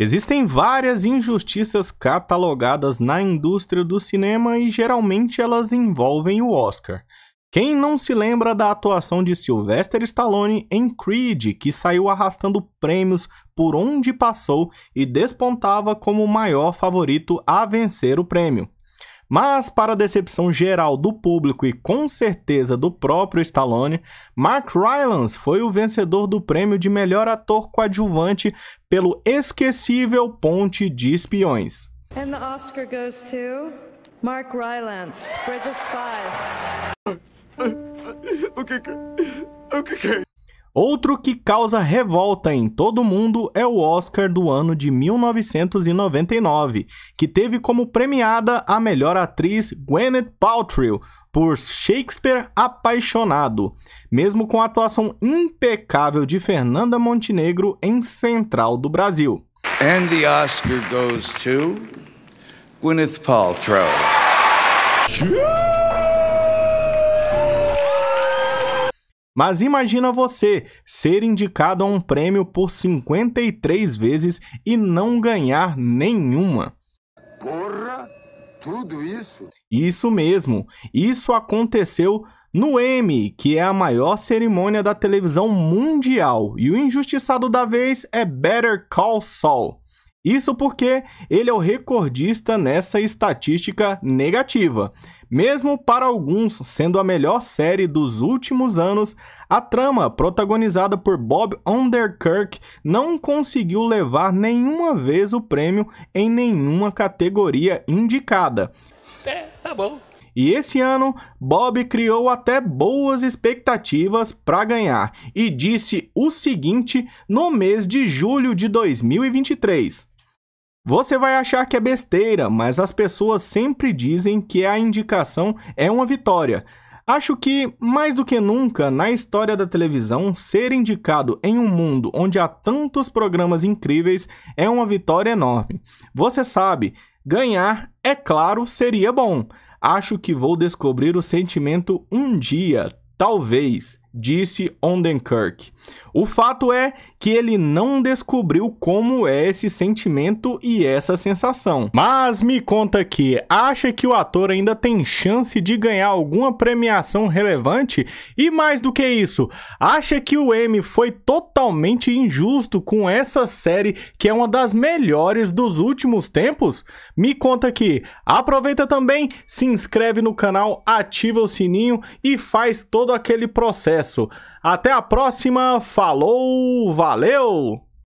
Existem várias injustiças catalogadas na indústria do cinema e geralmente elas envolvem o Oscar. Quem não se lembra da atuação de Sylvester Stallone em Creed, que saiu arrastando prêmios por onde passou e despontava como o maior favorito a vencer o prêmio? Mas, para a decepção geral do público e com certeza do próprio Stallone, Mark Rylance foi o vencedor do prêmio de melhor ator coadjuvante pelo esquecível Ponte de Espiões. Oscar to Mark Rylance, Bridge of Spies. o que O que é Outro que causa revolta em todo o mundo é o Oscar do ano de 1999, que teve como premiada a melhor atriz Gwyneth Paltrow por Shakespeare Apaixonado, mesmo com a atuação impecável de Fernanda Montenegro em Central do Brasil. And the Oscar goes to Gwyneth Paltrow. Mas imagina você ser indicado a um prêmio por 53 vezes e não ganhar nenhuma. Porra, tudo isso? Isso mesmo. Isso aconteceu no Emmy, que é a maior cerimônia da televisão mundial, e o injustiçado da vez é Better Call Saul. Isso porque ele é o recordista nessa estatística negativa. Mesmo para alguns sendo a melhor série dos últimos anos, a trama, protagonizada por Bob Underkirk, não conseguiu levar nenhuma vez o prêmio em nenhuma categoria indicada. É, tá bom. E esse ano, Bob criou até boas expectativas para ganhar e disse o seguinte no mês de julho de 2023. Você vai achar que é besteira, mas as pessoas sempre dizem que a indicação é uma vitória. Acho que, mais do que nunca, na história da televisão, ser indicado em um mundo onde há tantos programas incríveis é uma vitória enorme. Você sabe, ganhar, é claro, seria bom Acho que vou descobrir o sentimento um dia, talvez, disse Ondenkirk. O fato é que ele não descobriu como é esse sentimento e essa sensação. Mas me conta aqui, acha que o ator ainda tem chance de ganhar alguma premiação relevante? E mais do que isso, acha que o M foi totalmente injusto com essa série que é uma das melhores dos últimos tempos? Me conta aqui. Aproveita também, se inscreve no canal, ativa o sininho e faz todo aquele processo. Até a próxima, falou, valeu! Valeu!